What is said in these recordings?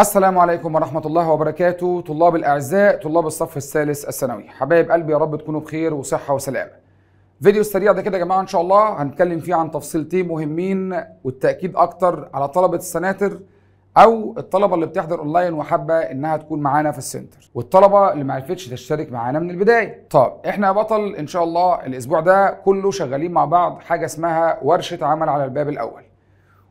السلام عليكم ورحمة الله وبركاته طلاب الأعزاء طلاب الصف الثالث الثانوي حبايب قلبي يا رب تكونوا بخير وصحة وسلامة فيديو السريع ده كده يا جماعة إن شاء الله هنتكلم فيه عن تفصيلتين مهمين والتأكيد أكتر على طلبة السناتر أو الطلبة اللي بتحضر أونلاين وحابة إنها تكون معانا في السنتر والطلبة اللي ما عرفتش تشترك معانا من البداية طب إحنا يا بطل إن شاء الله الأسبوع ده كله شغالين مع بعض حاجة اسمها ورشة عمل على الباب الأول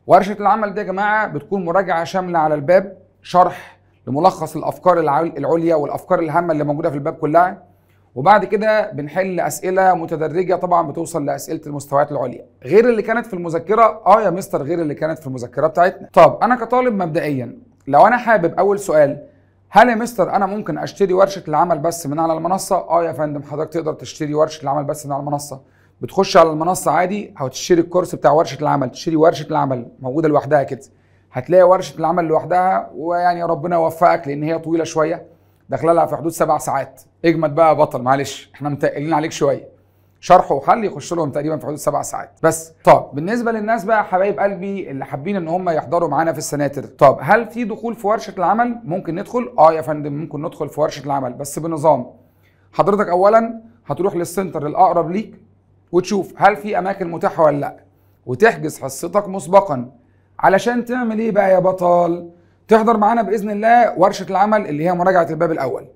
ورشة العمل دي يا جماعة بتكون مراجعة شاملة على الباب شرح لملخص الافكار العليا والافكار الهامه اللي موجوده في الباب كلها وبعد كده بنحل اسئله متدرجه طبعا بتوصل لاسئله المستويات العليا غير اللي كانت في المذكره اه يا مستر غير اللي كانت في المذكره بتاعتنا طب انا كطالب مبدئيا لو انا حابب اول سؤال هل يا مستر انا ممكن اشتري ورشه العمل بس من على المنصه اه يا فندم حضرتك تقدر تشتري ورشه العمل بس من على المنصه بتخش على المنصه عادي او تشتري الكورس بتاع ورشه العمل تشتري ورشه العمل موجوده لوحدها كده هتلاقي ورشه العمل لوحدها ويعني ربنا يوفقك لان هي طويله شويه داخله لها في حدود سبع ساعات اجمد بقى بطل معلش احنا متقلين عليك شويه شرح وحل يخش لهم تقريبا في حدود سبع ساعات بس طب بالنسبه للناس بقى حبايب قلبي اللي حابين ان هم يحضروا معانا في السناتر طب هل في دخول في ورشه العمل ممكن ندخل اه يا فندم ممكن ندخل في ورشه العمل بس بنظام حضرتك اولا هتروح للسنتر الاقرب ليك وتشوف هل في اماكن متاحه ولا لا وتحجز حصتك مسبقا علشان تعمل ايه بقى يا بطل تحضر معانا باذن الله ورشه العمل اللي هي مراجعه الباب الاول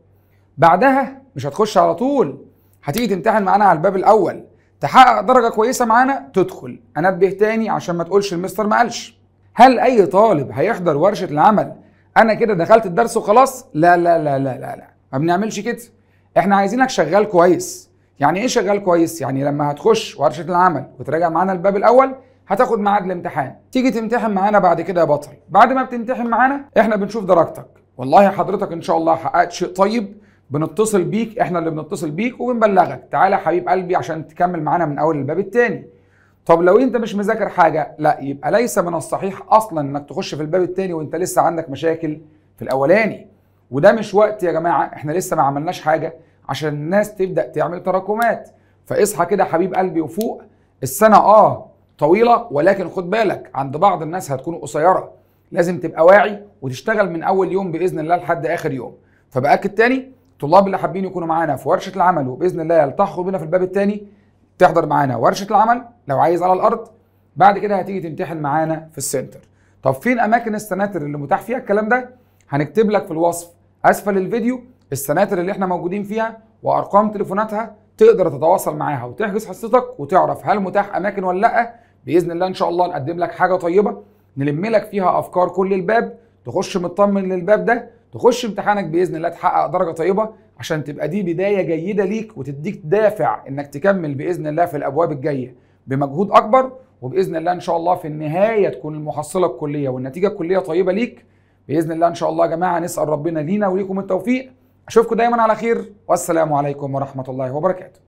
بعدها مش هتخش على طول هتيجي تمتحن معانا على الباب الاول تحقق درجه كويسه معانا تدخل انبه تاني عشان ما تقولش المستر ما قالش هل اي طالب هيحضر ورشه العمل انا كده دخلت الدرس وخلاص لا لا لا لا لا لا ما بنعملش كده احنا عايزينك شغال كويس يعني ايه شغال كويس يعني لما هتخش ورشه العمل وتراجع معانا الباب الاول هتاخد معاد الامتحان تيجي تمتحن معانا بعد كده يا بطل بعد ما بتمتحن معانا احنا بنشوف درجتك والله حضرتك ان شاء الله حققت شيء طيب بنتصل بيك احنا اللي بنتصل بيك وبنبلغك تعالى حبيب قلبي عشان تكمل معانا من اول الباب الثاني طب لو انت مش مذاكر حاجه لا يبقى ليس من الصحيح اصلا انك تخش في الباب الثاني وانت لسه عندك مشاكل في الاولاني وده مش وقت يا جماعه احنا لسه ما عملناش حاجه عشان الناس تبدا تعمل تراكمات فاصحى كده حبيب قلبي وفوق السنه اه طويله ولكن خد بالك عند بعض الناس هتكون قصيره لازم تبقى واعي وتشتغل من اول يوم باذن الله لحد اخر يوم فباكد تاني الطلاب اللي حابين يكونوا معانا في ورشه العمل وباذن الله يلتحقوا بنا في الباب التاني تحضر معانا ورشه العمل لو عايز على الارض بعد كده هتيجي تمتحن معانا في السنتر طب فين اماكن السناتر اللي متاح فيها الكلام ده هنكتب لك في الوصف اسفل الفيديو السناتر اللي احنا موجودين فيها وارقام تليفوناتها تقدر تتواصل معاها وتحجز حصتك وتعرف هل متاح اماكن ولا لا باذن الله ان شاء الله نقدم لك حاجه طيبه نلم لك فيها افكار كل الباب تخش مطمن للباب ده تخش امتحانك باذن الله تحقق درجه طيبه عشان تبقى دي بدايه جيده ليك وتديك دافع انك تكمل باذن الله في الابواب الجايه بمجهود اكبر وباذن الله ان شاء الله في النهايه تكون المحصله الكليه والنتيجه الكليه طيبه ليك باذن الله ان شاء الله يا جماعه نسال ربنا لينا وليكم التوفيق اشوفكم دايما على خير والسلام عليكم ورحمه الله وبركاته